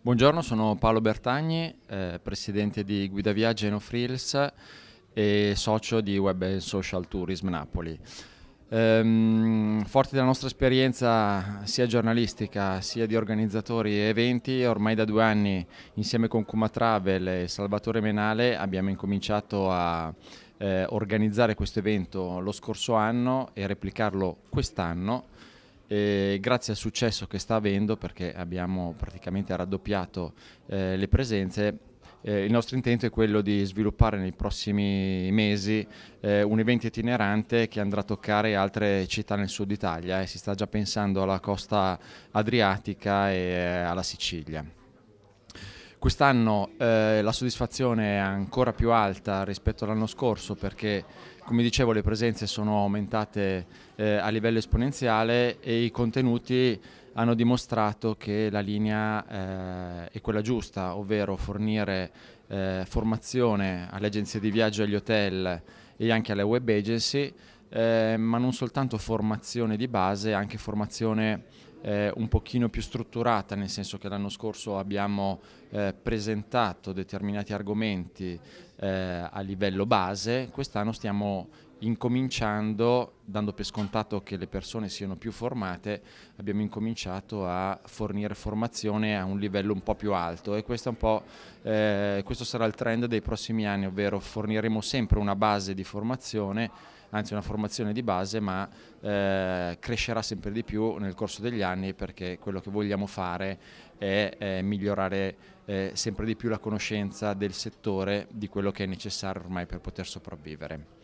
Buongiorno, sono Paolo Bertagni, eh, presidente di Guida Viaggi e No Frills e socio di Web Social Tourism Napoli. Ehm, forti della nostra esperienza sia giornalistica sia di organizzatori e eventi, ormai da due anni insieme con Kuma Travel e Salvatore Menale abbiamo incominciato a eh, organizzare questo evento lo scorso anno e replicarlo quest'anno. grazie al successo che sta avendo, perché abbiamo praticamente raddoppiato eh, le presenze, eh, il nostro intento è quello di sviluppare nei prossimi mesi eh, un evento itinerante che andrà a toccare altre città nel sud Italia e eh, si sta già pensando alla costa adriatica e eh, alla Sicilia. Quest'anno eh, la soddisfazione è ancora più alta rispetto all'anno scorso perché come dicevo le presenze sono aumentate eh, a livello esponenziale e i contenuti hanno dimostrato che la linea eh, è quella giusta, ovvero fornire eh, formazione alle agenzie di viaggio, agli hotel e anche alle web agency, eh, ma non soltanto formazione di base, anche formazione eh, un pochino più strutturata, nel senso che l'anno scorso abbiamo eh, presentato determinati argomenti eh, a livello base, quest'anno stiamo incominciando, dando per scontato che le persone siano più formate, abbiamo incominciato a fornire formazione a un livello un po' più alto e questo, eh, questo sarà il trend dei prossimi anni, ovvero forniremo sempre una base di formazione, anzi una formazione di base, ma eh, crescerà sempre di più nel corso degli anni perché quello che vogliamo fare è, è migliorare eh, sempre di più la conoscenza del settore, di quello che è necessario ormai per poter sopravvivere.